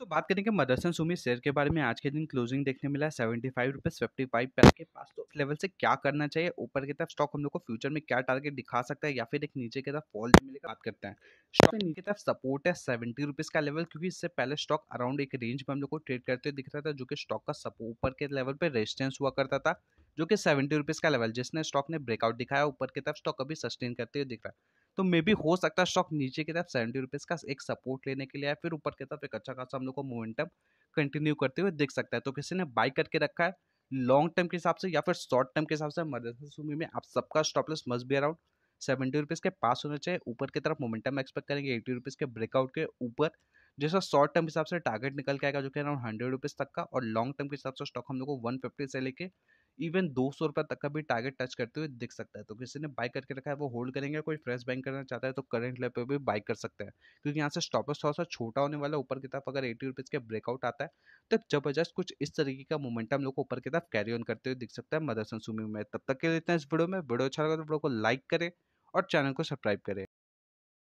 तो बात करेंगे मदरसन सुमी शेयर के बारे में आज के दिन क्लोजिंग देखने मिला है seventy five rupees fifty five पैर के पास तो लेवल से क्या करना चाहिए ऊपर की तरफ स्टॉक हम लोग को फ्यूचर में क्या टारगेट दिखा सकता है या फिर एक नीचे की तरफ फॉल मिलेगा बात करते हैं स्टॉक नीचे तरफ सपोर्ट है सेवेंटी रुपीज़ का लेवल क्योंकि इससे पहले स्टॉक अराउंड एक रेंज में हम लोग को ट्रेड करते हुए दिख रहा था जो कि स्टॉक का सपोर्ट ऊपर के लेवल पर रेजिस्टेंस हुआ करता था जो कि सेवेंटी रुपीज़ का लेवल जिसने स्टॉक ने ब्रेकआउट दिखाया ऊपर की तरफ स्टॉक अभी सस्टेन करते हुए दिख रहा है तो मे भी हो सकता है स्टॉक नीचे की तरफ सेवेंटी रुपीज़ का एक सपोर्ट लेने के लिए या फिर ऊपर की तरफ एक अच्छा खासा हम लोग को मोमेंटम कंटिन्यू करते हुए देख सकता है तो किसी ने बाई करके रखा है लॉन्ग टर्म के हिसाब से या फिर शॉर्ट टर्म के हिसाब से मदरसूमी में आप सबका stop loss must be around seventy rupees के पास होना चाहिए ऊपर की तरफ मोमेंटम एक्सपेक्ट करेंगे एट्टी रुपीज़ के ब्रेकआउट के ऊपर जैसा शॉर्ट टर्म के हिसाब से टारगेट निकल के आएगा जो कि अराउंड हंड्रेड रुपीज़ तक का और लॉन्ग टर्म के हिसाब से स्टॉक हम लोग को वन फिफ्टी से लेके इवन दो सौ रुपये तक का भी टारगेट टच करते हुए दिख सकता है तो किसी ने बाई करके रखा है वो होल्ड करेंगे कोई फ्रेश बैंक करना चाहता है तो करेंट लेवल पर भी बाई कर सकते हैं क्योंकि यहाँ से स्टॉपर्स थोड़ा सा छोटा होने वाला ऊपर की तरफ अगर एटी रुपीज़ के ब्रेकआउट आता है तो जबरदस्त कुछ इस तरीके का मोमेंटम लोग को ऊपर की तरफ कैरी ऑन करते हुए दिख सकता है मदरसन सुमी में तब तक के लिए इतना इस वीडियो में वीडियो अच्छा लगा तो वीडियो को लाइक करें और चैनल को सब्सक्राइब करें